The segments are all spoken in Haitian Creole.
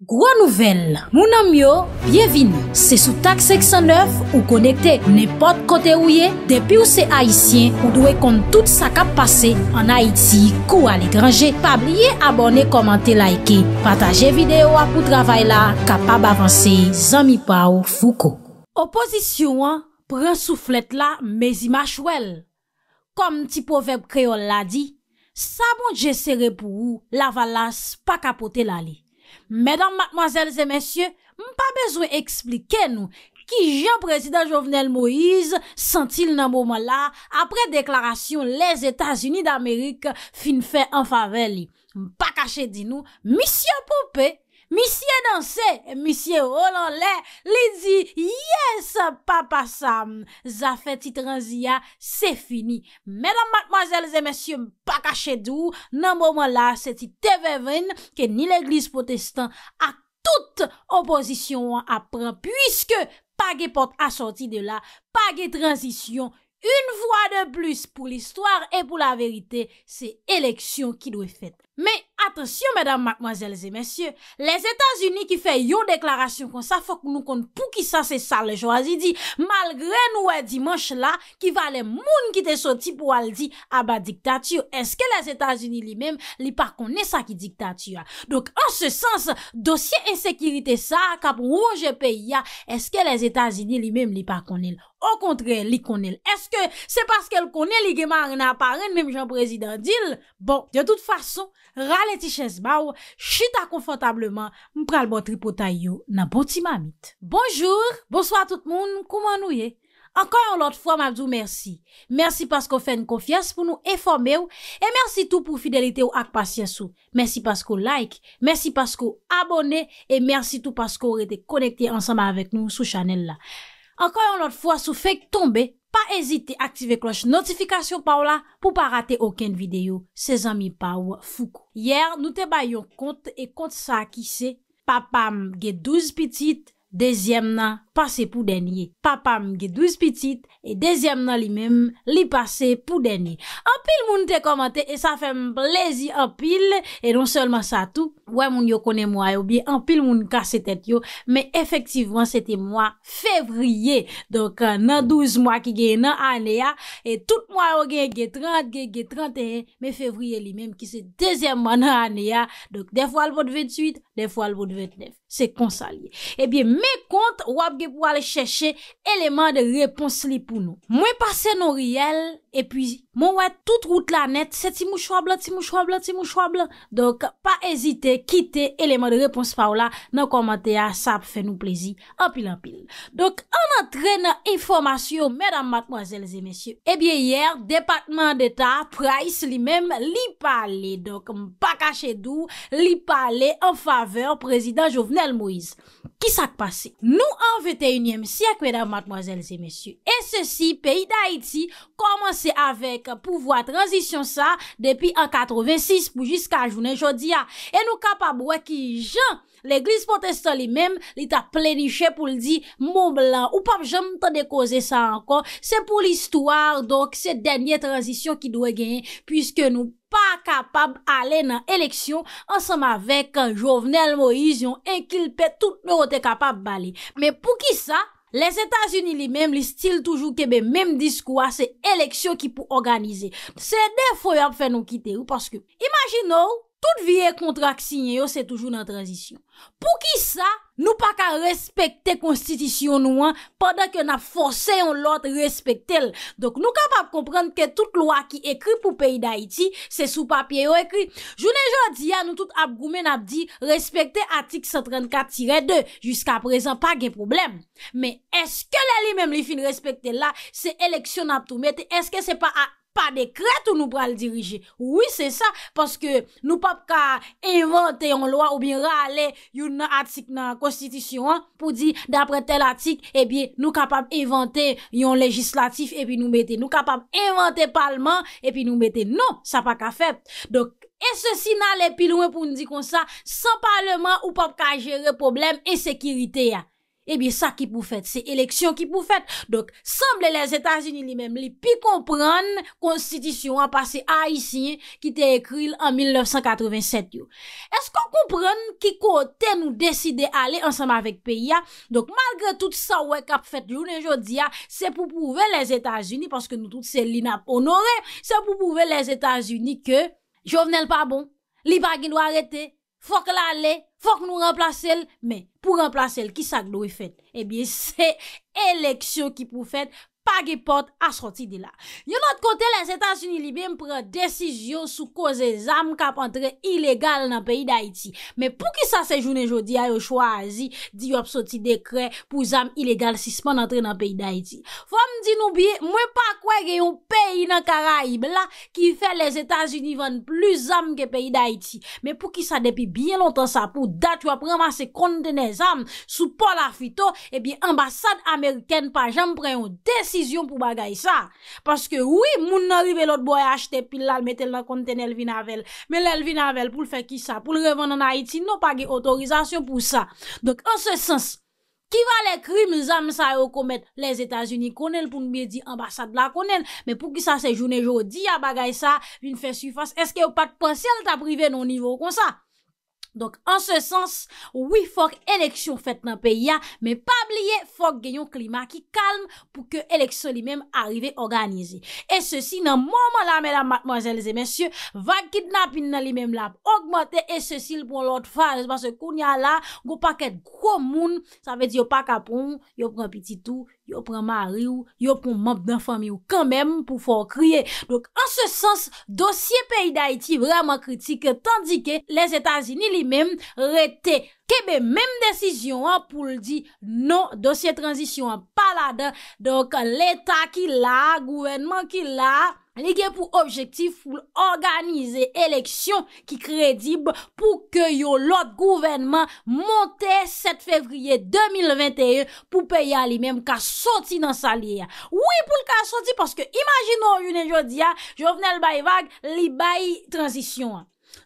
Gro nouvel, mounan myo, bienvin, se sou tak 609 ou konekte, ne pot kote ou ye, depi ou se Haitien ou dwe kont tout sa kap pase, an Haiti, kou ale grange, pa blye abone, komante, laike, pataje videyo apou travay la, kapab avanse, zami pa ou fouko. Oposisyon pre souflet la, mezi ma chouel. Kom ti poveb kreol la di, sa moun jese repou ou la valas pa kapote la li. Mèdame, matmoazèles et mèsyè, mpa bezwe explike nou ki Jean-Président Jovenel Moïse sentil nan mouman la apre deklarasyon les Etats-Unis d'Amérique fin fè en faveli. Mpa kache di nou, misyon poupe! Misye dansè, e misye rolan lè, li di, yes, papa Sam, zafè ti transiya, se fini. Mèdam matmazèl zè mesye mpa kachèdou, nan mouman la, se ti te veven, ke ni l'eglis potestan a tout oposisyon apren, pwiske page pot a sorti de la, page transisyon, un vwa de plus pou l'histoire e pou la verite, se eleksyon ki nou e fèt. Men, atensyon, mèdam, mòzèlzè, mèsyè, les Etats-Unis ki fè yon deklarasyon kon sa, fòk nou kon pou ki sa, se sa le jwa zidi. Malgré nouè dimanche la, ki va ah le moun ki te soti pou al di, aba diktatü, eske les Etats-Unis li mèm li pa konè sa ki diktatü ya. Donk, an se sens, dosye ensekirite sa, kap roujè peyi ya, eske les Etats-Unis li mèm li pa konè lè. Ou kontre, li konè lè. Eske, se paske lè konè lè, ki mèm an aparen mèm jan prezident dil. Bon, de tout fason, Rale ti ches ba ou, chita konfotableman, mpral bot ripotay yo nan boti ma mit. Bonjour, bonsoi a tout moun, kouman nou ye? Ankan yon lot fwa mabdou mersi. Mersi pasko fè n konfyes pou nou eforme ou, e mersi tou pou fidelite ou ak pasyen sou. Mersi pasko like, mersi pasko abone, e mersi tou pasko ou rete konekte ansama avèk nou sou chanel la. Ankan yon lot fwa sou fèk tombe. pa ezite aktive kloche notifikasyon pa ou la pou pa rate oken videyo se zami pa ou fukou. Yer nou te bayon kont e kont sa ki se papam ge 12 pitit, dezyem nan. Pase pou denye, papam ge 12 pitit E dezyem nan li mem Li pase pou denye Anpil moun te komante, e sa fe mblezi Anpil, e don selman sa tout Wè moun yo kone mwa yo, bi anpil moun Kase tet yo, me efektivman Sete mwa fevriye Dok euh, nan 12 mwa ki ge nan Ane ya, e tout mwa yo gen Ge 30, gen 31, me fevriye Li mem ki se dezyem man ane ya Dok defo alvot 28 Defo alvot 29, se konsalye E eh bi me kont wap ge Ou ale cheche eleman de repons li pou nou Mwen pase nou riyel E puis Mwen wè tout route la net, se ti mou chwab la, ti mou chwab la, ti mou chwab la Donk, pa ezite, kite, eleman de repons pa ou la Nan komante ya, sa ap fè nou plezi, anpil anpil Donk, an antre nan informasyon, mèdam matmoazèl zè mèsyè Ebyè eh yè, Depatman d'Etat, Price, li mèm, li pale Donk, m pa kache dou, li pale, an faveur, Prezident Jovenel Moïse Ki sak pase? Nou an vete unyèm siak, mèdam matmoazèl zè mèsyè pou vwa transisyon sa depi an 86 pou jiska an jounen jodi ya. E nou kapab wè ki jan, l'Eglise protestant li menm li ta pleniche pou li di, moun blan, ou pap jan mtande koze sa ankon, se pou l'histoire, donk, se denye transisyon ki dwe gen, pwiske nou pa kapab ale nan eleksyon, an som avèk an jovenel Moise yon enkilpe tout mè wote kapab bale. Mè pou ki sa? Les Etats-Unis li mèm li stil toujou kebe mèm diskwa se eleksyon ki pou organize. Se defoy ap fè nou kite ou paske. Imagine ou, tout vie kontrak sinye yo se toujou nan tranzisyon. Pou ki sa? Nou pa ka respekte konstitisyon nou an, padan ke nap force yon lot respekte el. Dok nou kapap komprende ke tout lwa ki ekri pou peyi da iti, se sou papye yo ekri. Jounen jodi ya, nou tout ap groumen ap di, respekte atik 134-2, jiska prezan pa gen problem. Men eske lè li mem li fin respekte la, se eleksyon ap toumete, eske se pa ap ekri, pa dekret ou nou pral dirije. Ouwi, se sa, paske nou pap ka evante yon lwa ou bin rale yon atik nan konstitusyon an, pou di, dapre tel atik, e eh bie nou kapap evante yon legislatif e eh pi nou mette. Nou kapap evante palman e eh pi nou mette. Non, sa pa ka fet. Dok, e se si nan le pilouen pou nou di kon sa, sa palman ou pap ka jere problem e sekirite ya. Ebi eh sa ki pou fèt, se eleksyon ki pou fèt. Dok, samble les Etats-Unis li mèm li pi kompran konstitisyon an passe Aïsien ki te ekril an 1987 yo. Esk an kompran ki kote nou deside ale ansam avèk pe ya? Dok, malgre tout sa wake-up fèt lounen jodi ya, se pou pouvè les Etats-Unis, paske nou tout se linap onore, se pou pouvè les Etats-Unis ke jovenel pa bon, li bagi nou arete, Fwa ke la ale, fwa ke nou remplace el. Men, pou remplace el, ki sa glowe e fèt? Ebyen, eh se eleksyon ki pou fèt. a ge port asoti di la. Yo not kote les Etats-Unis libe m pre desisyon sou koze zam kap antre ilegal nan peyi da iti. Me pou ki sa se jounen jodi a yo chwazi di yo ap soti dekre pou zam ilegal sisman antre nan peyi da iti. Fwa m di nou bie, mwen pa kwe ge yon peyi nan Karaib la ki fe les Etats-Unis ven plus zam ke peyi da iti. Me pou ki sa depi bien lontan sa pou dat yo ap remase konde ne zam sou pol afito, ebi eh ambasad Ameriken pa jan pre yon desisyon Pou bagay sa, paske woui moun nanrive lot boye achete pil la, metel la konten el vinavel, me l el vinavel pou l fe ki sa, pou l revan nan Haiti, nou pagi otorizasyon pou sa. Dok an se sens, ki va le krim zam sa yo komet, les Etats-Unis konen pou nbiye di ambasade la konen, me pou ki sa se jounen jodi ya bagay sa, vin fe sufas, eske yo pat pansel ta prive nou nivou kon sa. Donk, an se sens, wi fok eleksyon fèt nan peyi ya, men pab liye fok genyon klima ki kalm pou ke eleksyon li menm arrive organize. E se si nan mouman la, mè la, mademoiselles et messieurs, va kidnap in nan li menm la pou augmente. E se si l pou lout fa, lèz basse koun ya la, go paket kou moun, sa vè di yo pakapon, yo pran piti tou. yo prama ari ou, yo pou map nan fami ou, kan men pou fò kriye. Donc, an se sens, dosye peyi d'Haiti vreman kritik, tandike les Etats-Unis li men rete kebe menm desisyon pou l di nou dosye tranzisyon palada. Donk l etat ki la, gouvenman ki la, li gen pou objektif pou l organize eleksyon ki kredib pou ke yo l ot gouvenman monte 7 fevriye 2021 pou peya li menm ka soti nan salye. Ouye pou l ka soti, paske imajin nou yon enjodi ya, jo vnen l bayi vag, li bayi tranzisyon.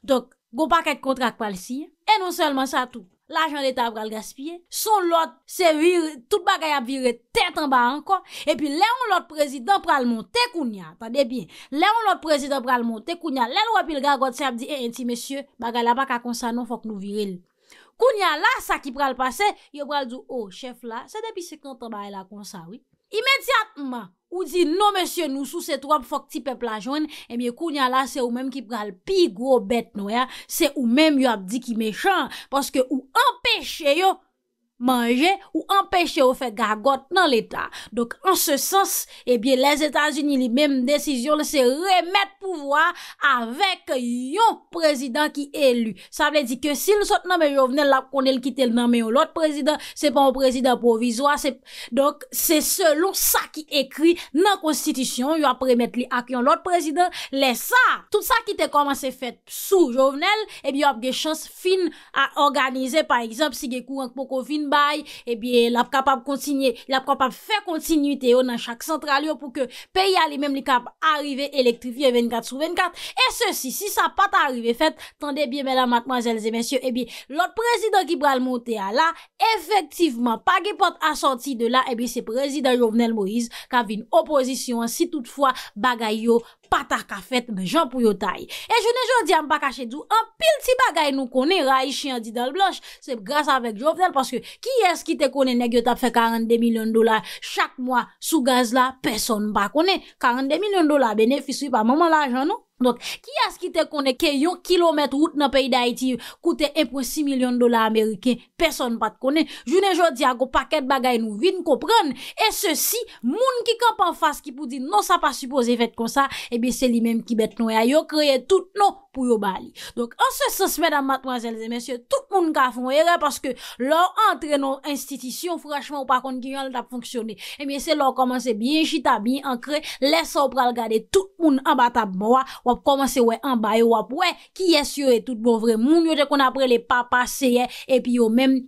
Donk, go pa ket kontrak pal si, e non selman sa tou. La jan de ta pral gaspye, son lot se vire, tout bagay ap vire ten tan ba ankon, epi leon lot prezident pral monte kounya, tade bin, leon lot prezident pral monte kounya, lèl wapil ga godse ap di, e eh, inti mesye, bagay la baka konsa non fok nou virel. Kounya la, sa ki pral pase, yo pral du, oh, chef la, se depi se kan tan ba elakonsa, wii. imediatman ou di nou mèsyon nou sou se to ap fok ti pepla joun, emye kounya la se eh ou mèm ki pral pi gro bet nou ya, se ou mèm yo ap di ki mechan, paske ou apèche yo. manje ou empèche ou fè gargot nan l'Etat. Donk an se sens e eh bie les Etats-Unis li mèm desisyon le se remèd pouvoi avèk yon prezident ki elu. Sa vle di ke si nou sot nanmè Jovenel la pou konel eh kite nanmè yon lot prezident, se pa yon prezident provizwa. Donk se selon sa ki ekri nan konstitisyon, yo ap remèd li ak yon lot prezident le sa. Tout sa ki te komanse fèt sou Jovenel, e bie yo ap ge chans fin a organize. Par exemple, si ge kou ank poko fin bay, ebi, eh la ap kapab kontinye, la ap kapab fè kontinite yo nan chak sentral yo pou ke peyi ale mèm li kap arrive elektrifye 24 sou 24. E se si, si sa pat arrive, fèt, tande, ebi, mèla, matmazèl zè, mèsyè, ebi, lot prezidant Kibral Motea la, efektivman, pa ge pot asanti de la, ebi, se prezidant Jovnel Moïse, kav in opozisyon si toutfwa bagay yo pata ka fet bejan pou yo tay e je ne jodi an baka chedou an pil ti bagay nou kone rayi chien di dal blanche sep gaz avek jovdel paske ki eski te kone neg yo ta fe 42 milyon dolar chak mwa sou gaz la person ba kone 42 milyon dolar bene fiswi pa maman la ajan nou Donk, ki yas ki te kone ke yon kilomet route nan peyi da iti yon, koute e pou 6 milyon dola Amerike, peson pat kone, june jodi a go paket bagay nou vin, kopren, e se si, moun ki kap an fas ki pou di non sa pa suppose fet kon sa, ebi eh se li menm ki bet nou e a yo, kreye tout nou. pou yo bali. Donk, anse se semedan, matman, zelze, mensye, tout moun gafon, wè wè, paske lò, antre nou institisyon, frachman, ou pa konti, ki yon lè tap fonksyonè, e miè se lò, komanse, biye, jita, biye, ankre, lè sa w pral gade, tout moun, anba tap mwa, wap komanse, wè, anba, wap wè, ki yè syo, ki yè tout moun vre moun, yo te kon apre, lè pa, pa, seye, epi yo men,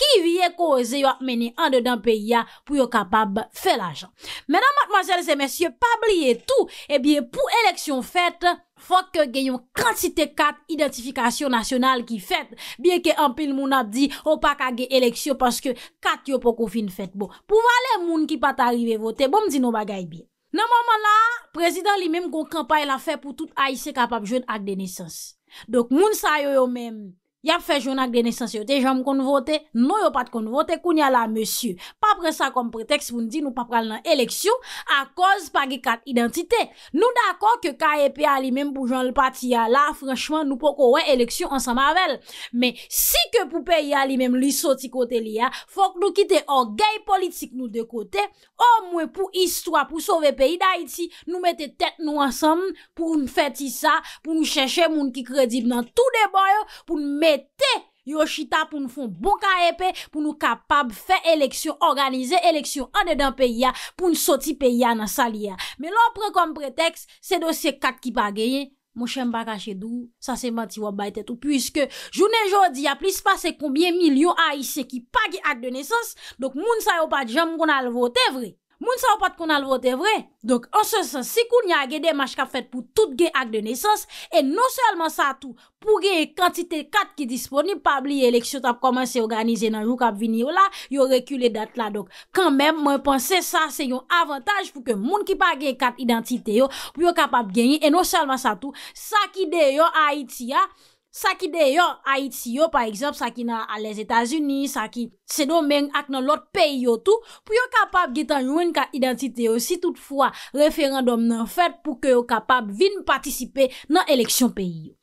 ki viye ko e ze yo ap meni an de dan peyi ya pou yo kapab fe la jan. Menan mat majel se mesye, pa bliye tou, e biye pou eleksyon fet, fok genyon kratite kat identifikasyon nasyonal ki fet, biye ke an pil moun a di, o oh, pa kage eleksyon paske kat yo pou konfin fet bo. Pou vale moun ki pat arrive vote, bom di nou bagay biye. Nan maman la, prezident li menm kon kampay la fet pou tout aise kapab jwen ak denesans. Dok moun sa yo yo menm, ya fè joun ak dene sensiyote, joun m kon vote nou yo pat kon vote koun ya la mèsyou. Pa pre sa kom preteks pou n di nou pa pral nan eleksyon a koz pa ge kat identite. Nou d'akon ke ka epe a li mèm pou joun l pati ya la, franchman nou po kouwen eleksyon ansan mavel. Mè si ke pou pe ya li mèm li soti kote li ya fòk nou kite or gay politik nou de kote, or mwen pou istwa pou sove peyi da iti nou mette tèt nou ansan pou fè ti sa, pou nou chèche moun ki krediv nan tout de boyo, pou nou mè Ete, Yoshita pou nou fon bon ka epè, pou nou kapab fè eleksyon organize, eleksyon ane dan peyi ya, pou nou soti peyi ya nan sali ya. Me lò pre kom preteks, se dosye kat ki pa geyen, mou chen baka chedou, sa se mati wabay tetou. Puiske, jounen jodi ya plis pase koubyen milyon a isye ki pa ge ak de nesans, dok moun sa yo pat jam kon al vote vre. Moun sa ou pat kon al vote vre? Donk, anse san, si koun nye a gede mach kap fet pou tout gen ak de nesans, e non selman sa tou pou gen yon kantite kat ki disponib, pabli ye eleksyon tap koman se organize nan yon kap vini yo la, yo reku le dat la. Donk, kan men, mwen pense sa, se yon avantaj pou ke moun ki pa gen kat identite yo, pou yo kap ap genyi, e non selman sa tou, sa ki de yo Haiti ya, Saki deyo, Haiti yo par exemple, saki na les Etats-Unis, saki se domen ak nan lot peyi yo tou, pou yo kapap getan joun ka identite yo si toutfwa referandom nan fèd pou ke yo kapap vin patisipe nan eleksyon peyi yo.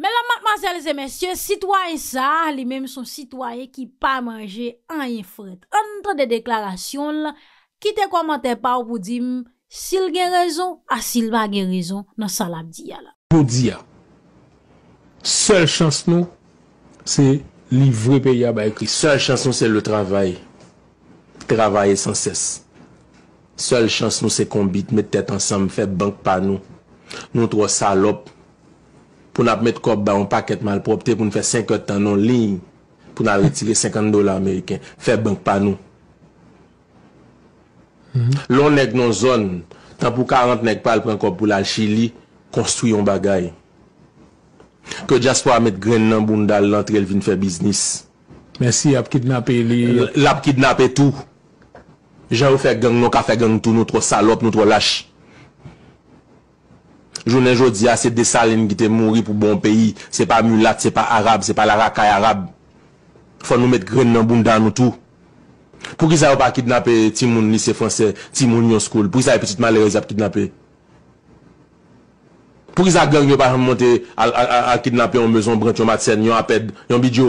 Mè la matmazèl zè mèsyè, sitwa yon sa, li mèm son sitwa yon ki pa manje an yon fèd. Antre de deklarasyon la, kite komante pa ou pou di, sil gen rezon a sil ba gen rezon nan salab diya la. POU DIYA Sèl chans nou se livre pe ya baykri. Sèl chans nou se le travay. Travay e san ses. Sèl chans nou se konbit met tèt ansam fe bank panou. Nou trò salop. Poun ap met kop ba yon paket mal propte pou nou fe 50 tanon ling. Poun ap retile 50 dola Ameriken. Fe bank panou. Lò nèk non zon. Tan pou 40 nèk pal pren kop pou la chili. Konstou yon bagay. Kè jaspo a met gren nan boun dan lantrel vin fè biznis. Mèsi ap kidnapè li. L ap kidnapè tou. Jè ou fè geng nou ka fè geng tou nou tro salop, nou tro lâch. Jounen jò di a, se de salen ki te mouri pou bon peyi. Se pa mulat, se pa arab, se pa la rakay arab. Fò nou met gren nan boun dan nou tou. Pou ki sa ou pa kidnapè ti moun lise fransè, ti moun yon skoul. Pou ki sa yon petit malèz ap kidnapè. Prisa gèl yon pa yon monte akidnapè yon mezon brant yon madsen, yon apèd, yon bidyo.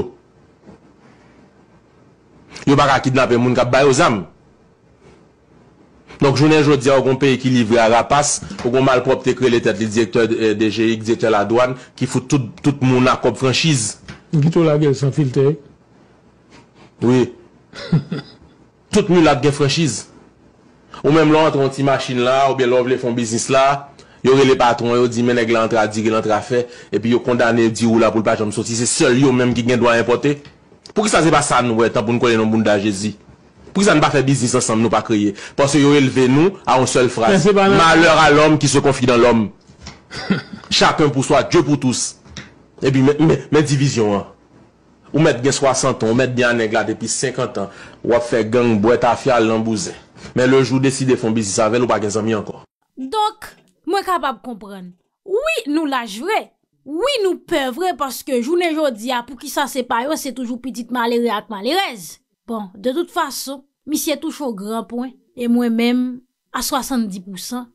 Yon pa akidnapè moun kap bayozam. Nonk jounen jodi a ou kon pe ekilivre a rapas, ou kon malprop te krele tèt li direktor eh, DGX, direktor la douan, ki foute tout moun akop franjiz. Gito la gèl san filte. Oui. Tout moun akop franjiz. Ou mèm lantran ti machin la, ou belov le fon biznis la. Yo re le patron, yo di men e glantre a di, glantre a fe, epi yo kondane di ou la pou lpa jom sot, si se sol yo menm ki gen do a importe, pou ki sa se ba sa nou we tan pou nou kone nou bou nou da jezi? Pou ki sa nou pa fe biznis ansam nou pa kriye? Pou se yo e leve nou a on sol fraz, maler a lom ki se konfi dan lom. Chakon pou swa, dje pou tous, epi men divizyon an. Ou met gen 60 an, ou met gen an e glat epi 50 an, wap fe gang bou et a fyal lambouze. Men le jou deside fon biznis avè, nou pa gen sami an kon. Dok, mwen kapab kompren. Oui, nou laj vre. Oui, nou pe vre, paske jounen jodi a pou ki sa separe, se toujou petit malere at malerez. Bon, de tout fason, mi se touche ou gran pwen, e mwen menm a 70%.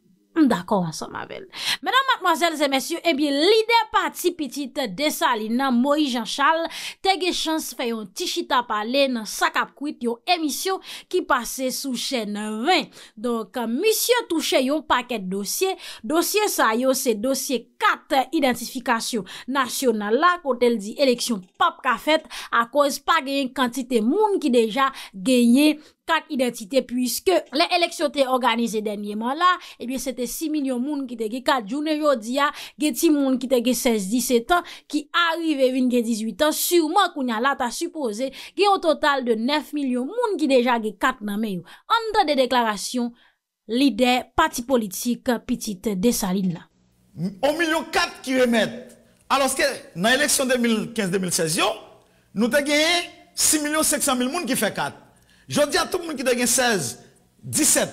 D'akor an sa mavel. Menan matmoazel zemesyo, ebi eh lide pati pitit desali nan Moïse Jean Charles, tege chans fè yon Tichita Palé nan Sakap Kuit yon emisyon ki pase sou chen 20. Donk, misyon touche yon paket dosye, dosye sa yon se dosye 4 identifikasyon nasyon nan la, kon tel di eleksyon pap ka fet a koz pa gen yon kantite moun ki deja genye. Kat identite pwiske le eleksyon te organize denye man la, ebyen sete 6 milyon moun ki te ge kat, jouner yo diya, ge ti moun ki te ge 16-17 an, ki arrive vin ge 18 an, surman kounya la ta suppose ge yo total de 9 milyon moun ki deja ge kat nanme yo. Andan de deklarasyon, lide, pati politik, piti te desaline la. 1 milyon 4 ki remet, aloske nan eleksyon 2015-2016 yo, nou te ge 6 milyon 500 mil moun ki fe kat. Je dis à tout le monde qui a 16, 17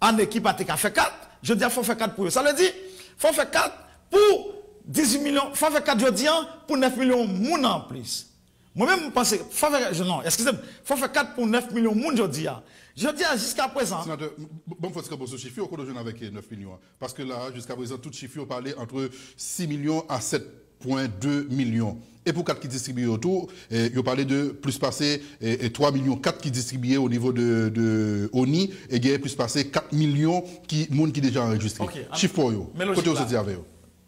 en équipe pas fait 4, je dis à faut faire 4 pour eux. Ça veut dire, faut faire 4 pour 18 millions, faut faire 4 je dis pour 9 millions monde en plus. Moi-même, je pense, faut non, excusez-moi, faut faire 4 pour 9 millions monde je dis Je dis jusqu'à présent. Sénateur, bon, faut que vous chiffre, on avec 9 millions. Hein. Parce que là, jusqu'à présent, tout chiffre, on parlait entre 6 millions à 7 millions. 2 millions. Et pour 4 qui distribuent autour, eh, il parlait de plus passé et eh, 3 millions 4 qui distribuaient au niveau de, de ONI et il y plus passé 4 millions qui monde qui déjà enregistré. Chiffre pour vous. Côté vous dit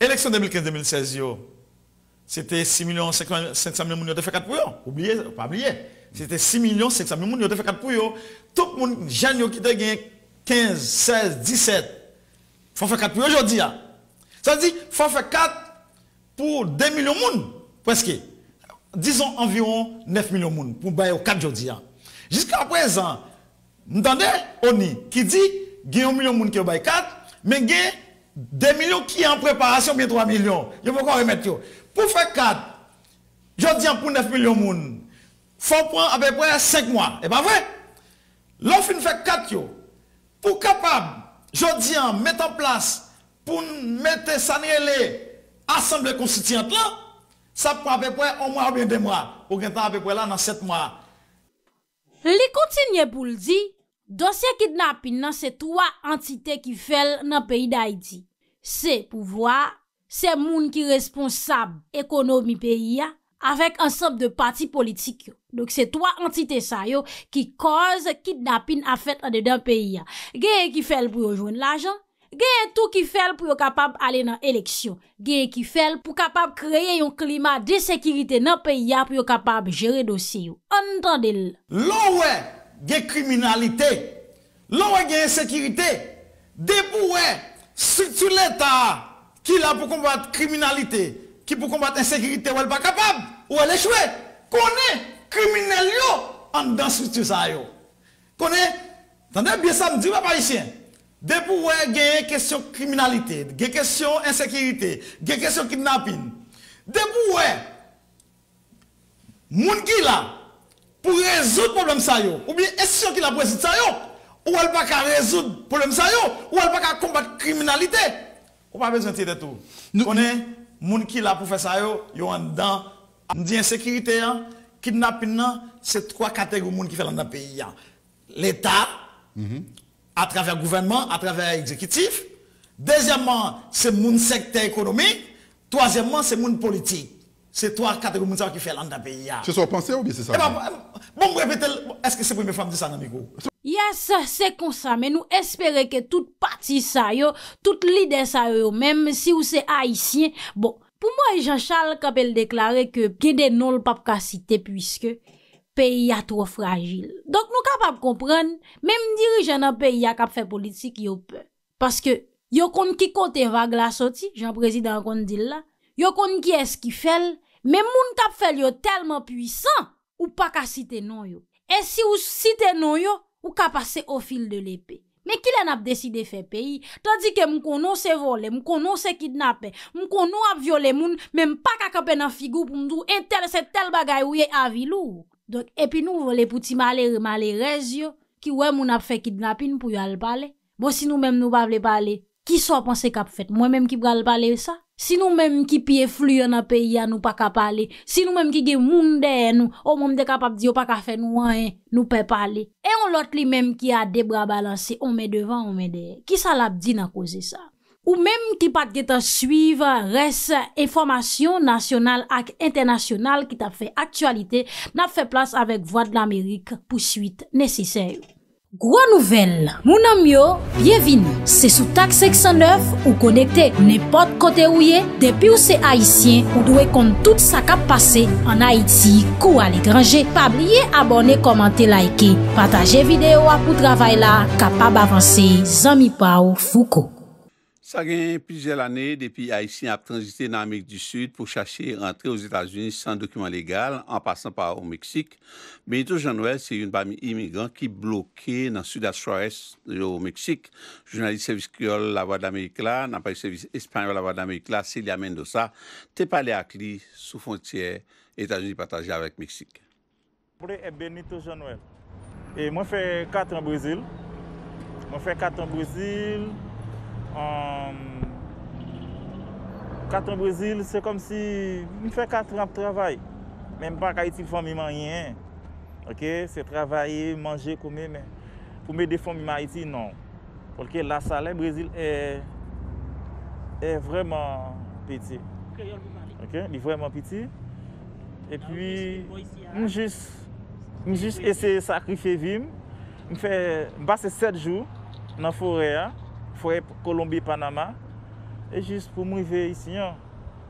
Élection 2015-2016, c'était 6 millions 500 000 millions de fait 4 pour eux. Oubliez, pas oublier. C'était 6 millions 500 millions de fait 4 pour eux. Tout le monde, jeune qui a gagné 15, 16, 17, il faut faire 4 pour aujourd'hui. Hein. Ça veut dire, il faut faire 4 pour 2 millions de monde, presque. Disons environ 9 millions de monde pour bailler 4 jours. Hein. Jusqu'à présent, vous entendez, Oni, qui dit, ...qu'il y a 1 million de monde qui bailler 4, mais il y a 2 millions qui sont en préparation, bien 3 millions. Je vais encore remettre. Pour faire 4, je dis hein, pour 9 millions de monde, faut prendre à peu près 5 mois. Et pas vrai? L'offre fait 4 pour capable, je dis, hein, mettre en place, pour mettre ça Assemble konstitiyant la, sa pou apèpwe an mwa apèpwe la nan 7 mwa. Li kontinye pou ldi, dosye kidnapin nan se 3 entite ki fel nan peyi da iti. Se pou vwa, se moun ki responsab ekonomi peyi ya, avèk ansap de pati politik yo. Dok se 3 entite sa yo ki koz kidnapin a fèt an dedan peyi ya. Geye ki fel pou yo jwen la jan? Genye tou ki fel pou yo kapab ale nan eleksyon. Genye ki fel pou kapab kreye yon klima de sekirite nan peya pou yo kapab jere dosiyo. An dan del. Lo we genye kriminalite, lo we genye sekirite, debou we sutu leta ki la pou kombat kriminalite, ki pou kombat ensekirite wèl pa kapab, wèl echwe. Kone, kriminal yo, an dan sutu sa yo. Kone, tan den biye samdi wè pa isyen. Dè pou wè genye kesyon kriminalite, genye kesyon insekirite, genye kesyon kinapin. Dè pou wè, moun ki la pou rezout problem sa yo, ou bie esyon ki la pou rezout sa yo, ou wè l pa ka rezout problem sa yo, ou wè l pa ka kombat kriminalite, ou wè l pa bezon ti detou. Kone, moun ki la pou fè sa yo, yo an dan, mdi insekirite yan, kinapin nan, se tkwa kategou moun ki fè lan dan peyi yan. L'Etat... Mhm. A travèr gouvenman, a travèr ekzekitif, Dezyèmman, se moun sekte ekonomi, Toazèmman, se moun politik. Se toar katèkou moun sa wè ki fè landa pe ya. Se so panse ou bi se sa? Bon, mwen bon, petèl, eske se pweme fèm di sa nanmigo? Ya sa, se konsa, men nou espère ke tout pati sa yo, Tout lidè sa yo mèm, si ou se haïsien. Bon, pou mwen Jean-Charles Kabel deklare ke pi denol papka site pwiske... peyi ya tro fragil. Donk nou kapap kompren, menm dirije nan peyi ya kap fe politik yo pe. Paske, yo kon ki kote vage la soti, jan prezident kon di la, yo kon ki eski fel, menm moun kap fel yo telman pwisan, ou pa ka site non yo. E si ou site non yo, ou ka pase o fil de lepe. Menkile nap deside fe peyi, tadike mkono se vole, mkono se kidnape, mkono ap viole moun, menm pa ka kape nan figou pou mdou, entel se tel bagay ou ye avilou ou. Epi nou vo le pouti male re maler rezyo ki wè moun ap fe kidnapin pou yal pale. Bo si nou mèm nou pa vle pale, ki so a panse kap fet mwen mèm ki pral pale sa? Si nou mèm ki piye flu yon ap pe ya nou pa ka pale, si nou mèm ki ge moun deye nou, o moun de kap ap diyo pa ka fe nou wè, nou pe pale. E yon lot li mèm ki a de bra balanse, o mè devan, o mè deye. Ki sa l ap di na koze sa? Ou menm ki pat de ta suiv res, informasyon nasyonal ak internasyonal ki ta fe aktualite na fe plas avek vwa de l'Amerik pou suite neseyseyo. Gwa nouvel, mounan myo, bienvin. Se sou tak 609 ou konekte nepot kote ouye, depi ou se Haitien ou dwe kont tout sa kap pase an Haiti kou al ekranje. Pa blye abone, komante, laike, pataje videyo apou travay la, kapab avanse, zami pa ou fuko. Sa gen pizel ane depi Aisyen ap transite nan Amèk du Sud pou chache rentre ou Etats-Unis san dokumen legal an pasan pa ou Meksik. Benito Jean-Noël se yon pami imigran ki bloke nan Sud-Astra-Oest yo euh, Meksik. Jounaliste servis kriol la voie d'Amèk la, nan pari servis espanyol la voie d'Amèk la, se li amène do sa, te pale akli sou fontyer Etats-Unis pataje avèk Meksik. Mwen e Benito Jean-Noël. E mwen fè kat an Brésil. Mwen fè kat an Brésil... katon Brazil se kom si mi fè katran p travay men pa kaj ti fò mi man yen ok, se travay manje koume, men pou me defon mi man iti, non la salen Brazil e e vreman piti ok, li vreman piti e pi mi jis mi jis ese sakrifye vim mi fè, mba se set jou nan fore a Foye, Kolombi, Panama. E jist pou mwen ve yisi yon.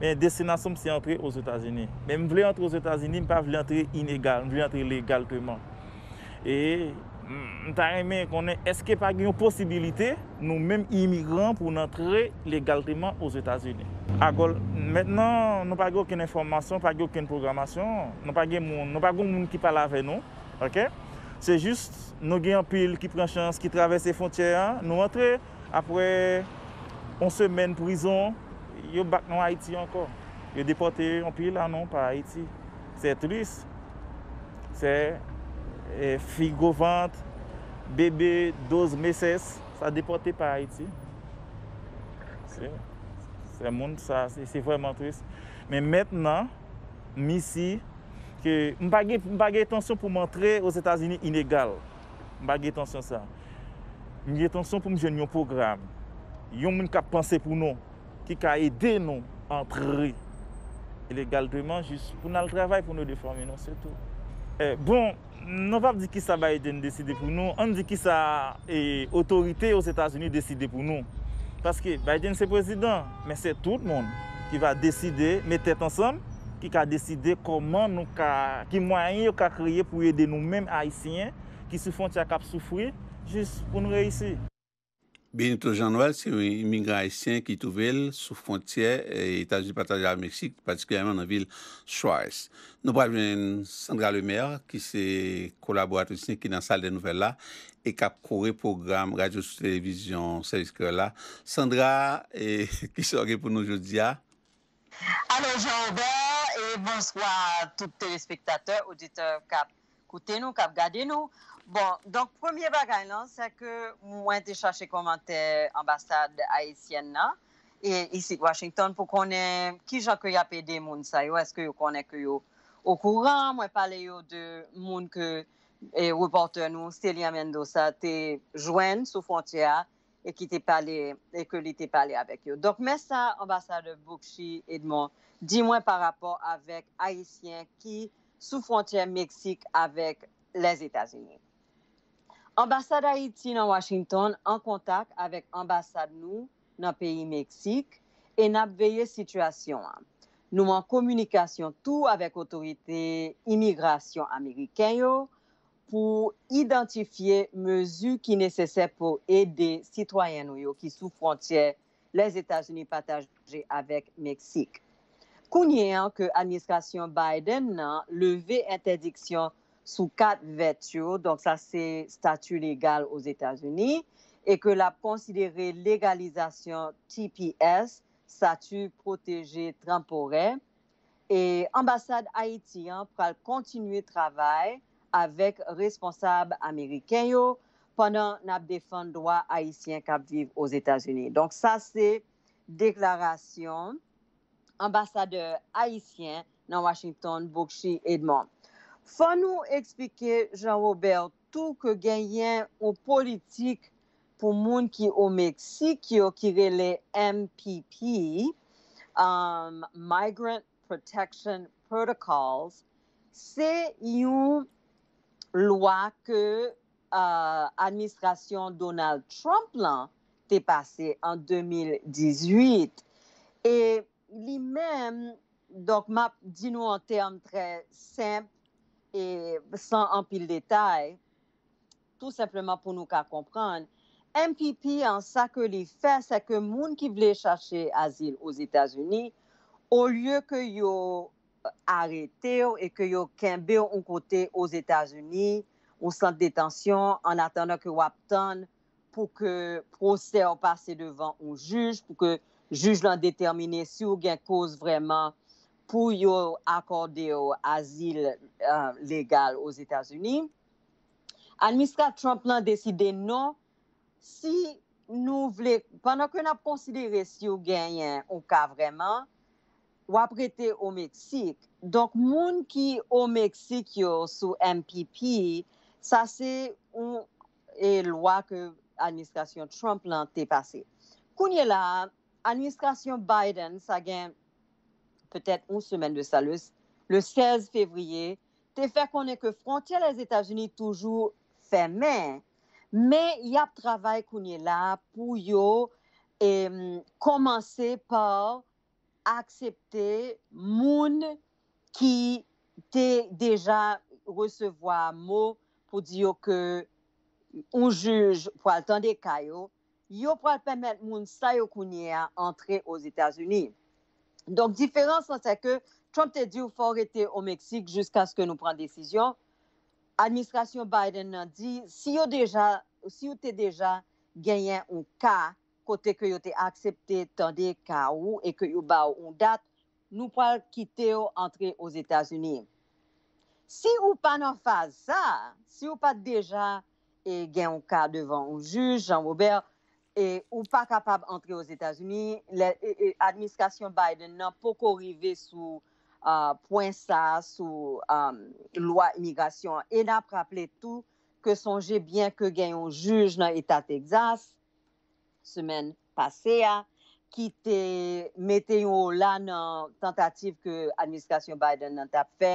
Men, desena som se entre o Zotazini. Men, mwen vle entre o Zotazini, mwen pa vle entre inegal, mwen vle entre legalteman. E, mwen hmm, ta reme konen, eske pa gen yon posibilite, nou men imigran pou n'entre legalteman o Zotazini. Agol, mennen, nou pa gen oken informasyon, pa gen oken programasyon, nou pa gen moun, nou pa gen moun ki pale ave nou. Se jist, nou gen yon pil ki pren chans, ki travese fontye an, nou entre... apwè, on se men prizon, yo bak nan Haiti ankon. Yo depote yon pi lanon pa Haiti. Se tris. Se eh, figo vant, bebe, doz, meses, sa depote pa Haiti. Se moun sa, se vwèman tris. Men mèt nan, misi, mbagye tansyon pou mantre os Etats-Unis inégal. Mbagye tansyon sa. Nous intention pour nous un programme. des gens qui pensé pour nous, qui a aidé nous à entrer illégalement juste pour nous travail pour nous déformer, non, c'est tout. Eh, bon, on pas dire qui ça va aider nous décider pour nous, on dit qui ça l'autorité autorité aux États-Unis décidé pour nous. Parce que Biden c'est président, mais c'est tout le monde qui va décider, mettre ensemble, qui va décider comment nous, qui moyen nous créer pour aider nous-mêmes, Haïtiens, qui se font souffrir, jist pou nou reysi. Benito Jean-Noël, si yon imingran etsyen ki touvel sou fontye et asli patajal Meksik, patiske yaman nan vil Shwaes. Nou pral ven Sandra Lemer, ki se kolaborat etsyen ki nan sal de nouvel la e kap kore program, radio, televizyon, seri skre la. Sandra, ki soge pou nou jodia? Alo Jean-Aubert, e bonsoi tout telespektate, auditeur, kap kouten nou, kap gade nou, Bon, donc, premier bagaille, c'est que moi, j'ai cherché comment ambassade haïtienne, là, et ici, Washington, pour qu'on qui j'en qu'il y a des est-ce que vous connaissez que au courant, moi, parlé de moun que, et reporter, nous, Stélia Mendoza, t'es joint sous frontière, et qui a parlé, et que lui t'es avec vous. Donc, mais ça, ambassadeur et Edmond, dis-moi par rapport avec haïtien qui, sous frontière Mexique avec les États-Unis. Ambassade Haiti nan Washington an kontak avèk ambassade nou nan peyi Meksik e nap veye situasyon an. Nou an komunikasyon tou avèk otorite imigrasyon Ameriken yo pou identifiye mezu ki nesesè pou ede sitwayen yo ki sou frontye les Etats-Unis patajé avèk Meksik. Kounye an ke administrasyon Biden nan leve interdiksyon sous quatre vertus, donc ça c'est statut légal aux États-Unis, et que la considérée légalisation TPS, statut protégé temporaire, et ambassade haïtienne hein, pour continuer travail avec responsables américains pendant n'a défense droit haïtien cap vivre aux États-Unis. Donc ça c'est déclaration ambassadeur haïtien dans Washington Bokshi Edmond. Faut nous expliquer, Jean-Robert, tout que politiques pour politiques pour qui qui au Mexique qui est les MPP, um, Migrant Protection Protocols, c'est une loi que l'administration euh, Donald Trump a dépassée en 2018. Et lui-même donc m'a dit nous en termes très simples, et sans en pile détail, tout simplement pour nous qu'à comprendre, MPP en ça que les fait, c'est que gens qui voulait chercher asile aux États-Unis, au lieu que yo euh, arrêté et que yo kembe un côté aux États-Unis, au centre de détention, en attendant que Wapton pour que procès passe devant un juge, pour que juge l'en détermine si ou gain cause vraiment pou yo akorde yo azil euh, legal os Etats-Unis. Administrat Trump lan deside non, si nou vle, panak yo na konsidere si yo genyen ou ka vreman, wap rete o Meksik. Donk moun ki o Meksik yo sou MPP, sa se ou e lwa ke administratyon Trump lan te pase. Kounye la, administratyon Biden sa genye peut-être une semaine de ça, le, 16 février, te fait qu'on est que frontière les États-Unis toujours fermée. Mais il y a travail qu'on est là pour et hum, commencer par accepter Moon qui ont déjà recevoir mot pour dire que on juge pour attendre caillots, yo pour permettre moun sa yo entrer aux États-Unis. Donc, différence, c'est que Trump a dit qu'il faut rester au Mexique jusqu'à ce que nous prenions décision. Administration Biden a dit, si vous déjà, si déjà gagné un cas, côté que vous avez accepté, tendez cas ou, et que vous avez une date, nous pouvons quitter ou entrer aux États-Unis. Si ou pas en phase ça, si ou pas déjà et un cas devant un juge, Jean-Robert, E ou pa kapab antre yo z Etats-Unis, e, e, administrasyon Biden nan pou ko rive sou pwen sa sou lwa imigrasyon. E nan praple tout, ke sonje bien ke gen yo juj nan Etat-Texas semen pase ya, ki te metey yo la nan tentatif ke administrasyon Biden nan tap fe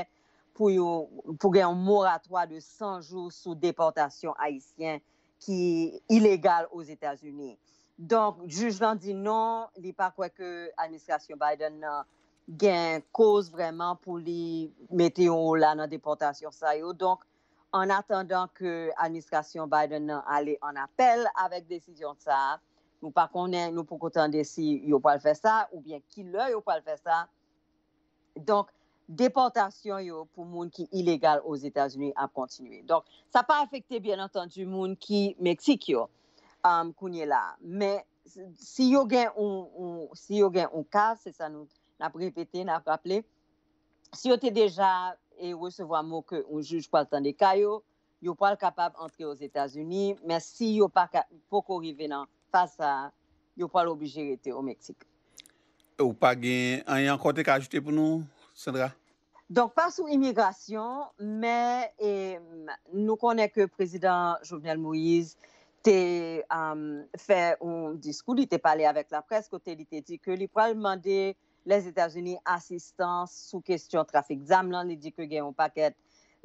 pou gen yo moratwa de 100 jou sou deportasyon Haitien qui est illégal aux États-Unis. Donc, juge jugement dit non, il n'y pas quoi que l'administration Biden a une cause vraiment pour les météo la dans la déportation. Donc, en attendant que l'administration Biden aille en appel avec décision de ça, nous pas nous pour ne si pas faire ça ou bien qui l'a pas faire ça. Donc, déportation les pour qui sont illégal aux États-Unis a continué. Donc, ça n'a pas affecté bien entendu les ki Mexique sont au um, kounye Mais si yo gen un, si cas, c'est ça nous n'a répété, n'a rappelé, rappelé, si yo était déjà et recevoir mot que un juge pas le temps de kayo, yo pas capable d'entrer aux États-Unis, mais si yo pas pour de revenus face à yo pas obligé rester au Mexique. Ou pas encore quelque chose à ajouter pour nous, Sandra? Donc, pas sous immigration, mais eh, nous connaissons que le président Jovenel Moïse a euh, fait un discours, il a parlé avec la presse, côté il a dit que il a demandé les États-Unis assistance sous question trafic d'armes. Il dit que y a un paquet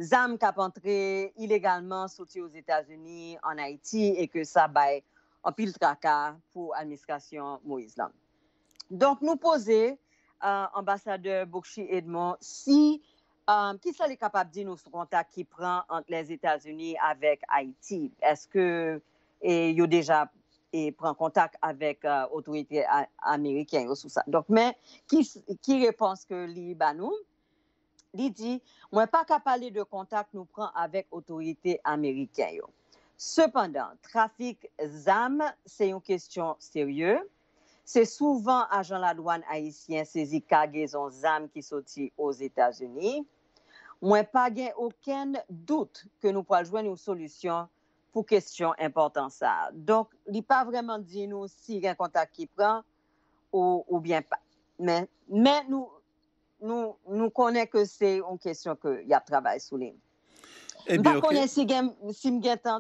d'armes qui entré illégalement sorti aux États-Unis, en Haïti, et que ça baille un pile tracas pour l'administration Moïse. Donc, nous poser euh, ambassadeur Bokshi Edmond, si, euh, qui ça capable de nous contact qui prend entre les États-Unis avec Haïti? Est-ce que y déjà et prend contact avec l'autorité euh, américaine Donc, mais qui, qui réponse que nous? Li dit, moi pas qu'à parler de contact nous prend avec l'autorité américaine. Cependant, trafic ZAM, c'est une question sérieuse. C'est souvent agent la douane haïtien saisi cargaison ZAM qui sortit aux États-Unis. Moins pas aucun doute que nous pourrions trouver une solution pour question importante ça. Donc, il pas vraiment dit nous si un contact qui prend ou, bien pas. Mais, mais nous, nous, nous connaissons que c'est une question qu'il y a travail sous les. Vous eh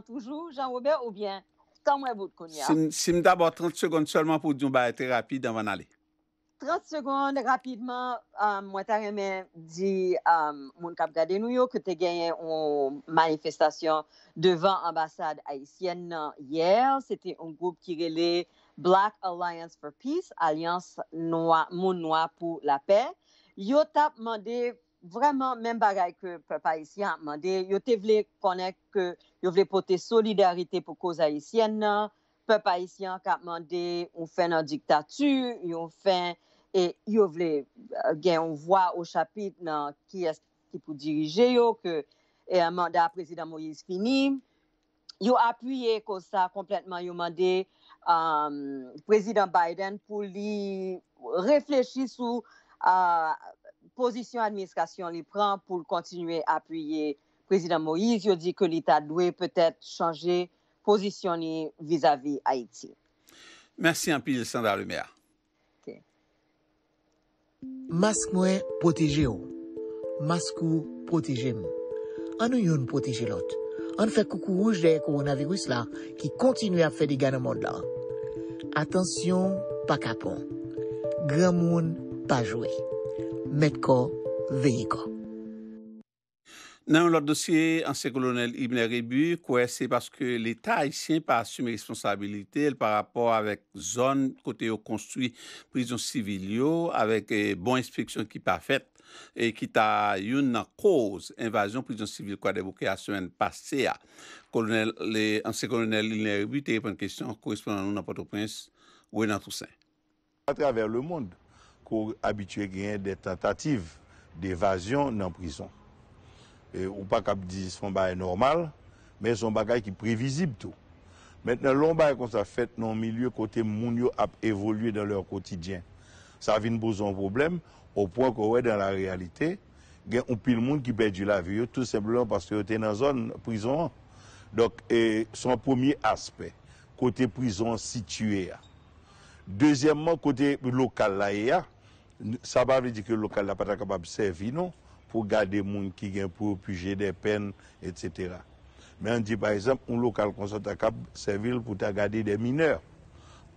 toujours, Jean-Robert, ou bien si d'abord hein. 30 secondes seulement pour djoun ba ete rapide anvan ale. 30 secondes rapidement, um, euh, mwen ta remen di um, euh, moun kap gade nou yo ke te genyen ou manifestasyon devan ambasade Haitienne nan yer. un groupe qui rele Black Alliance for Peace, Alliance noa, Moun Noa pou la Pè. Yo tap mande vreman men bagay ke pepa Haitien ap demandé. Yo te vle connaître que yo vle pote solidarite pou koza Haitienne nan, pepe Haitienne kap mande ou fe nan diktatü, yo fe, e yo vle euh, gen ou vwa ou chapit nan ki es ki pou dirije yo, ke e manda prezident Moïse Fini, yo apuye koza kompletman yo mande um, prezident Biden pou li reflechi sou uh, posisyon administrasyon li pran pou kontinue apuye Prezident Moïse yo di ke li ta dwe pe tèt chanje pozisyon ni vizavi Haiti. Mersi anpil, Sandra Lumière. Te. Mask mwe poteje ou. Mask ou poteje mwe. An ou yon poteje lot? An fè koukou rouch dey koronavirus la ki kontinu a fè di ganamon la. Atensyon pakapon. Gran moun pa jwe. Metko veyiko. Nan yon lot dosye, ansè kolonel Ibn Erebu, kouè se paske l'Etat aisyen pa asume responsabilite l par rapport avèk zon kote yo konstoui prizon sivil yo, avèk eh, bon inspeksyon ki pa fèt, e eh, ki ta yon nan kouz invajon prizon sivil kwa devokè aswen pase a. Ansè kolonel Ibn Erebu, te repan kèsyon, kouè se pan nan nou nan potoprens wè nan tout sen. A travers le monde, kouè abitue gwen de tentative devajon nan prizon. E ou pa kap dizis fon baye normal, men son bagay ki previzib tou. Mètnen lon baye kon sa fèt nan milieu kote moun yo ap evoluye nan lòr kotidyen. Sa avin pou zon problem, ou pou an kowe dan la realite, gen ou pil moun ki bèdi la vie yo, tout sembolon paske yo te nan zon prizon an. Dok, e, son pomi aspe, kote prizon situè a. Dezyèmman, kote lokal la e a, sa ba vè di ki lokal la pata kapab sevi nou, pour garder les gens qui ont pour puger des peines, etc. Mais on dit par exemple, un local concentre à Cap pour garder des mineurs,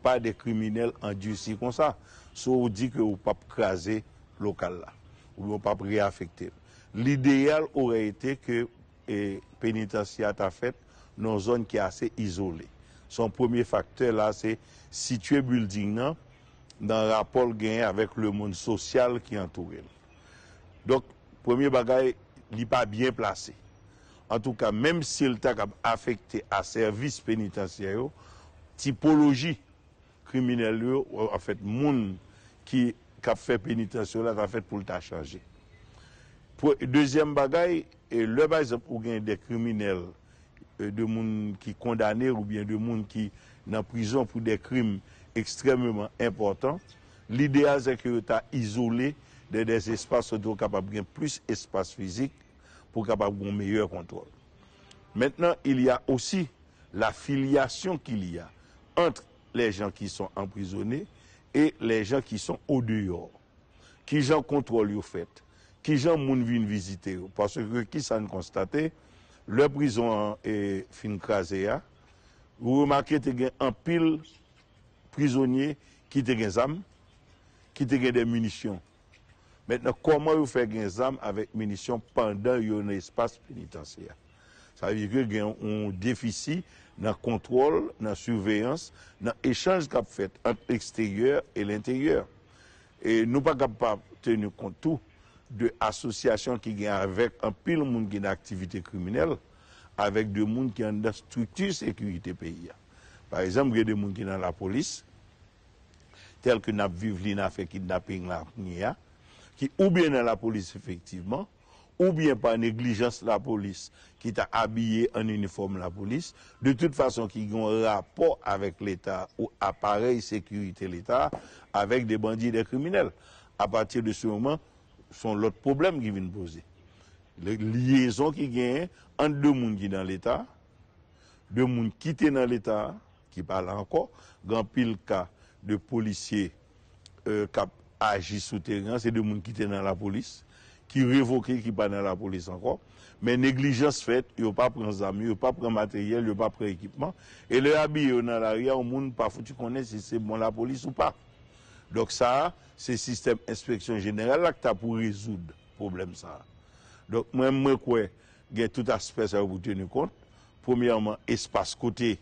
pas des criminels endurcis comme ça. Si on dit que vous ne pas craser local là, ou ne pas réaffecter. L'idéal aurait été que les pénitentiaire aient fait dans une zone qui est assez isolée. Son premier facteur là, c'est situer building dans un rapport avec le monde social qui entoure. Donc, komye bagay li pa bien plase. En tou ka, mem si lta kap afekte a servis penitansyay yo, tipoloji kriminelle yo, ou an fèt moun ki kap fè penitansyoy la, an fèt pou lta chanje. Dezyem bagay, lè bay zè pou gen de kriminelle, euh, de moun ki kondane ou bien de moun ki nan prizon pou de krim ekstremement important, lidea zè ki yo ta izole, De des espase do kapab gen plus espase fizik pou kapab bon meyèr kontrol. Mètenan, il y a osi la filyasyon ki li ya entre le jen ki son emprisoné e le jen ki son ou deyor. Ki jen kontrol yo fèt, ki jen moun vin vizite yo. Paso ki san konstate, le prison fin krasè ya, wou wou makre te gen an pil prizonye ki te gen zam, ki te gen demunisyon. Met nan koman yo fè gen zanm avèk menisyon pandan yo nan espas penitansiyan. Sa vi kwen gen yon defisi nan kontrol, nan surveyans, nan echans kap fèt ant eksteryor et l'interyor. E nou pa kap pa teny kontou de asosyasyon ki gen avèk an pil moun gen aktivite kriminel, avèk de moun ki an destruti sekurite peyi ya. Par ezam gen de moun ki nan la polis, tel ke nap vivli na fekid na peyin la niya, qui ou bien dans la police effectivement, ou bien par négligence la police, qui t'a habillé en uniforme la police, de toute façon qui ont un rapport avec l'État ou appareil sécurité l'État avec des bandits et des criminels. À partir de ce moment, sont l'autre problème qui vient poser. les liaisons qui gagne entre deux mondes qui dans l'État, deux mondes qui étaient dans l'État, qui parlent encore, grand pile cas de policiers euh, ont aji sou teren, se de moun ki te nan la polis, ki revoke ki pa nan la polis ankon, men neglijans fet, yo pa pren zami, yo pa pren materyel, yo pa pren ekipman, e le abi yo nan la riyan, moun pa foutu konen se se bon la polis ou pa. Dok sa, se sistem inspeksyon jeneral ak ta pou rezoud problem sa. Dok mwen mwen kwe, gen tout aspes a yo pou tenu kont, premiyaman, espas kote,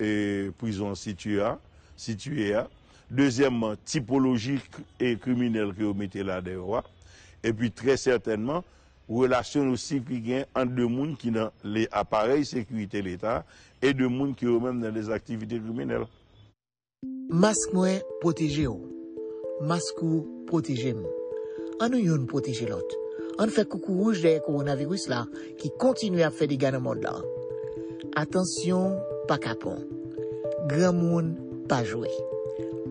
e, eh, prizon si tuye a, si tuye a, Dezyèmman, tipolojik e kriminel ki ou mette la derwa. E pi tre certainman, relasyon ou sipliken an de moun ki nan le aparel sekwite l'Etat e de moun ki ou men nan le aktivite kriminel. Mask mwen, poteje ou. Mask ou, poteje mwen. An ou yon poteje lot? An fè koukou rouch deyè koronavirus la ki kontinuè a fè di ganamon la. Atensyon, pakapon. Gran moun, pajwe.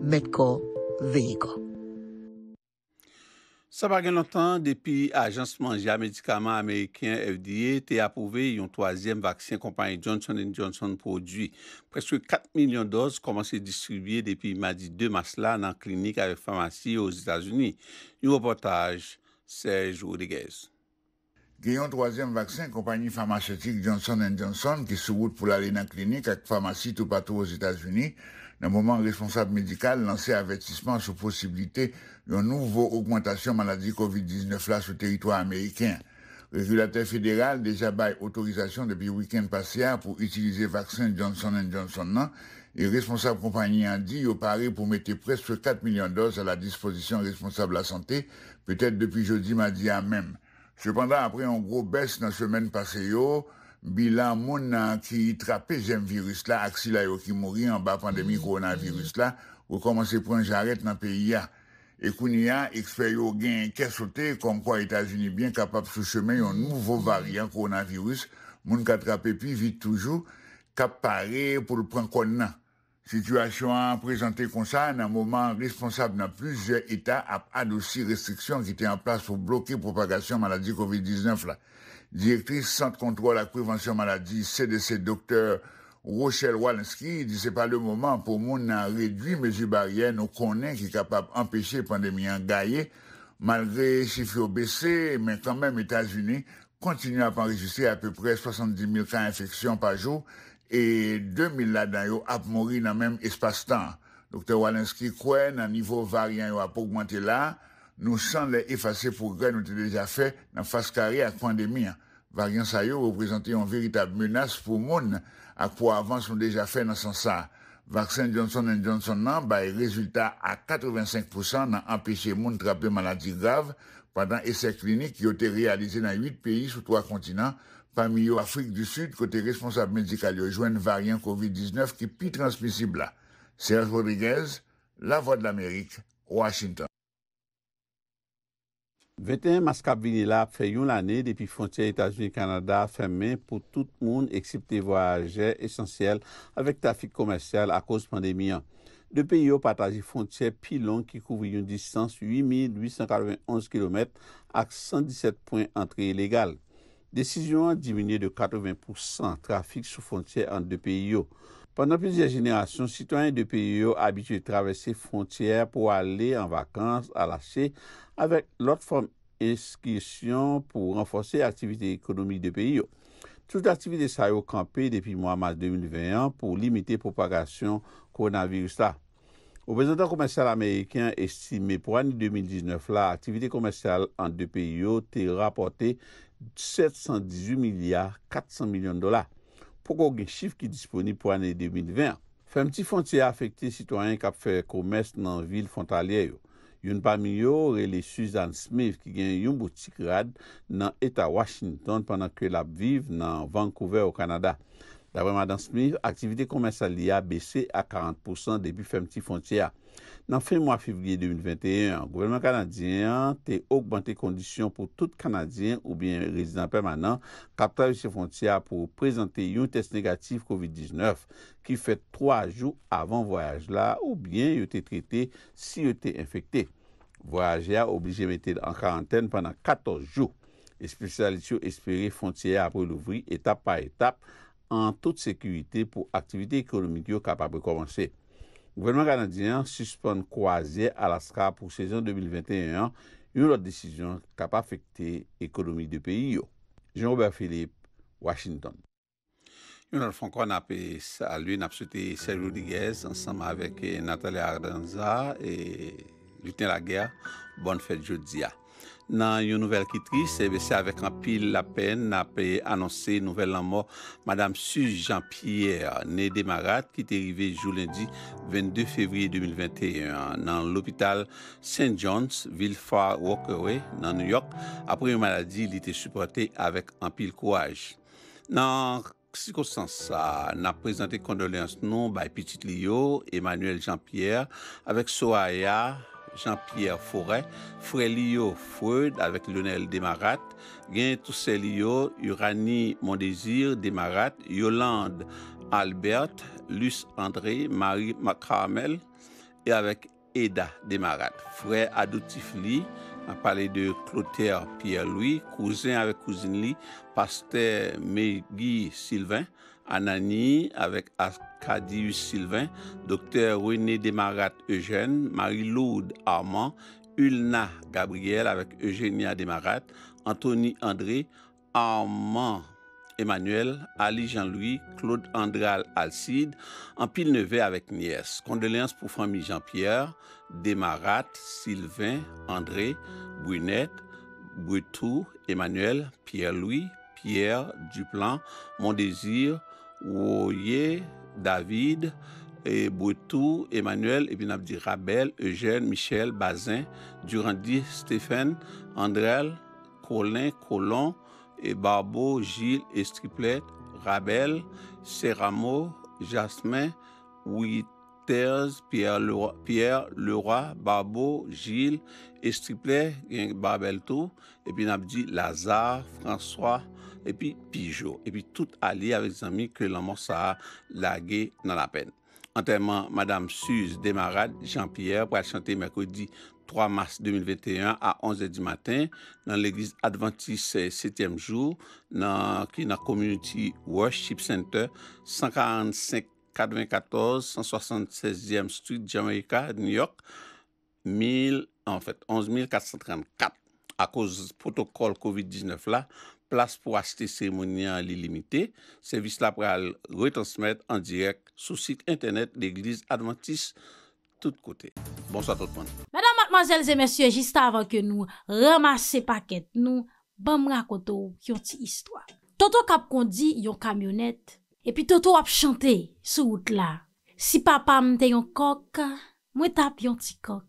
MEDCO VEHIKO Sabar gen lontan, depi ajans manja medikama Amerikyan FDA te apouve yon toazem vaksin kompany Johnson & Johnson prodwi preswe 4 milyon doz komanse distribye depi madi 2 masla nan klinik avek famasy ouz Itazuni. Yon reportaj, Serge Roudeguez Gen yon toazem vaksin kompany famasy etik Johnson & Johnson ki souvout pou la rena klinik avek famasy tou patou ouz Itazuni Dans le moment, responsable médical lancé avertissement sur possibilité d'une nouvelle augmentation maladie COVID-19 là sur le territoire américain. Régulateur fédéral déjà bail autorisation depuis le week-end passé pour utiliser vaccin Johnson Johnson Et le responsable compagnie a dit au pari pour mettre presque 4 millions de doses à la disposition responsable de la santé, peut-être depuis jeudi mardi à même. Cependant, après un gros baisse dans la semaine passée, Bila moun nan ki trape jen virus la, aksi la yo ki mouri an ba pandemi mm. koronavirus la, ou koman se pren jaret nan peyi ya. E kouni ya, eksper yo gen kersote kon kwa Etasuni bien kapap sou cheme yon mm. nouvo variant koronavirus, moun ka trape pi vit toujou, kap pare pou lupren kon nan. Situasyon prejante kon sa nan mouman responsable nan plus etat ap adosi restriksyon ki te an plas pou blokir propagasyon maladi COVID-19 la. Direktris Sant Kontrol Ak Prevensyon Maladi CDC Dr. Rochelle Walensky dise pa le mouman pou moun nan redwi mezi baryen ou konen ki kapap empeshe pandemi an gaye malre chifre obese men tan men Etats-Unis kontinu ap enregistre ap peu prez 70.000 kan infeksyon pa jou e 2.000 la dan yo ap mori nan men espas tan. Dr. Walensky kwen nan nivou varyen yo ap augmente la nous sommes les effacer progrès nous avons déjà fait dans la phase carrée à la pandémie. Hein. Variant Sayo représentent une véritable menace pour le monde à quoi avance nous déjà fait dans ce sens ça. Vaccin Johnson Johnson eu un bah, résultat à 85% n'a empêché monde de maladie grave pendant essais cliniques qui ont été réalisés dans huit pays sur trois continents, parmi eux Afrique du Sud, côté responsable médical, Joindre joint variant COVID-19 qui est plus transmissible là. Serge Rodriguez, La Voix de l'Amérique, Washington. 21 maskap vinila fè yon lanè depi fontyè Etats-Unis-Canada fè men pou tout moun eksipte voyager esensyèl avèk tafik komersyèl akouz pandemiyan. De peyo pataji fontyè pilon ki kouvri yon distans 8891 km ak 117 poin antre ilégal. Desisyon diminye de 80% trafik sou fontyè an de peyo. Pendant plusieurs générations, citoyens de pays à de traverser frontières pour aller en vacances à l'achat avec l'autre forme d'inscription pour renforcer l'activité économique de pays toute activité s'est campée depuis le mois de mars 2021 la propagation du coronavirus. le président commercial américain estime pour l'année 2019 la, commerciale en en de pays été rapporté 718 milliards 400 de dollars. Poko gen chif ki disponib pou ane 2020. Femti fonte a afekte sitwanyen kap fere komers nan vil fontalye yo. Yon pa mi yo rele Susan Smith ki gen yon boutik rad nan Eta Washington panan ke lap viv nan Vancouver ou Kanada. Davreman dan Smith, aktivite komersal li a besi a 40% debi femti fonte a. Nan fin mwa fevriye 2021, gouvernement kanadyen te okbante kondisyon pou tout kanadyen ou bien rezidant permanent kapta yon se fontya pou prezante yon test negatif COVID-19 ki fet 3 jou avan voyaj la ou bien yon te trete si yon te infekte. Voyaj ya oblige mette an karenten panan 14 jou. Espesyalisyon espere fontya apre louvri etap pa etap an tout sekywite pou aktivite ekonomik yo kapap rekomansye. Gouvernement ganadyen suspon kouazye Alaska pou sezon 2021 yon lote desisyon kap afekte ekonomi de peyi yo. Jean-Robert Philippe, Washington. Yon lote fankou an apes aloui an apesote Serge Rodriguez ansanm avèk Nathalie Ardenza et Lutin Laguerre, Bonne Fèdre Jodya. Nan yon nouvel kitri, eh sebe se avek anpil la pen na pe anonse nouvel anmo Madame Suze Jean-Pierre ne demarate ki te rive jou lendi 22 fevri 2021 nan l'opital St. John's, Vilfa Walkway nan New York apre yon maladi li te suprate avek anpil kouaj Nan psikosansa, na prezante kondoleans nou Bay Petit Lyo, Emmanuel Jean-Pierre, avek Soa Aya Jean-Pierre Fauret, Fré Lyo Freud, avec Lionel Demarate, Gen Toussé Lyo, Yorani Mondesir Demarate, Yolande Albert, Luce André, Marie Macarmel, et avec Eda Demarate. Fré Adoutif Li, on a parlé de Clotaire Pierre-Louis, cousin avec cousine Li, Pasteur Maggie Sylvain, Anani avec Astrid... Cadius Sylvain, Docteur René Desmarat Eugène, Marie-Laude Armand, Ulna Gabriel avec Eugénia Desmarat, Anthony André, Armand Emmanuel, Ali Jean-Louis, Claude Andral Alcide, en pile avec nièce. Condoléances pour famille Jean-Pierre, Desmarat, Sylvain, André, Brunette, Boutou, Emmanuel, Pierre-Louis, Pierre, Duplan, Mon désir Woyer, David, et Emmanuel, et puis nous dit Rabel, Eugène, Michel, Bazin, Durandi, Stéphane, André, Colin, Colon, et Barbeau, Gilles, Estriplet, Rabel, Seramo, Jasmin, Witters, Pierre Leroy, Pierre Barbeau, Gilles, Estriplet, et puis nous dit Lazare, François, epi pijou, epi tout a li ave zami ke la monsa la ge nan apen. Ante man, Madame Suze demarade Jean-Pierre pou al chante Mercredi 3 mars 2021 a 11 di matin nan l'Eglise Adventiste 7e jour nan Community Worship Center 145 94 176e Street Jamaica, New York 11434 a koz protokol COVID-19 la Plas pou asite seremoni an li limite, servis la pral retransmet an direk sou sit internet de glis Adventis tout kote. Bonsoit tout pon. Madame, mademoiselles et messieurs, jista avan ke nou ramase se paket nou, ban mrakoto yon ti istwa. Toto kap kondi yon kamyonet, epi toto ap chante sou wout la. Si papa mte yon kok, mwen tap yon ti kok.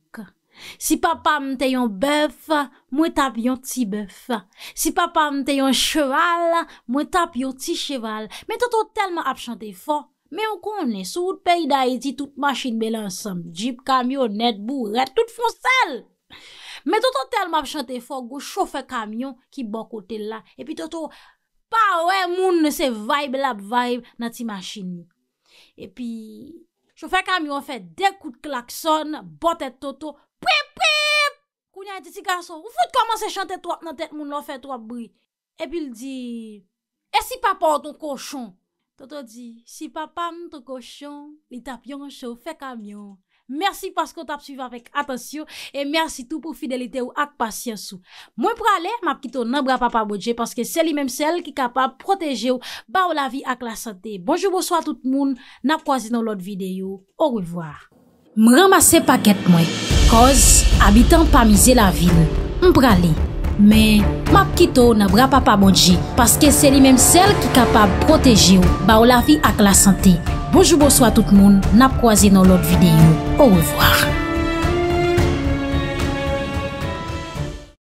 Si papa mte yon bèf, mwen tap yon ti bèf. Si papa mte yon cheval, mwen tap yon ti cheval. Men toto telman ap chante fò. Men yon konen, sou wout peyi da eti tout machin bel ansam. Jeep, kamyon, net, bourret, tout fonsel. Men toto telman ap chante fò, go chofe kamyon ki bon kote la. E pi toto, pa we moun se vaib lap vaib nati machin. E pi, chofe kamyon fè dek kout klakson, botet toto. Pwip, pwip, kounyan diti kason, ou foute komanse chante to ak nan tet moun lò fè to ap brit. Epi l di, e si papa ou ton koshon? Toto di, si papa ou ton koshon, li tap yon chou, fè kamyon. Mersi paskou tap suiv avèk, atensyon, e mersi tou pou fidelite ou ak pasyansou. Mwen prale, mapkito nan bra papa bodje, paske seli menm sel ki kapab proteje ou ba ou la vi ak la sante. Bonjou, bonsoit tout moun, napkwazi nan lot videyo, orou lvoar. M ramase paket mwen, koz abitan pa mize la vil, m pra li. Men, map kito nan bra pa pa modji, paske se li menm sel ki kapab proteji ou, ba ou la vi ak la sante. Bojou bojou a tout moun, nap kwa zi nan lot videyo. Ou revoar.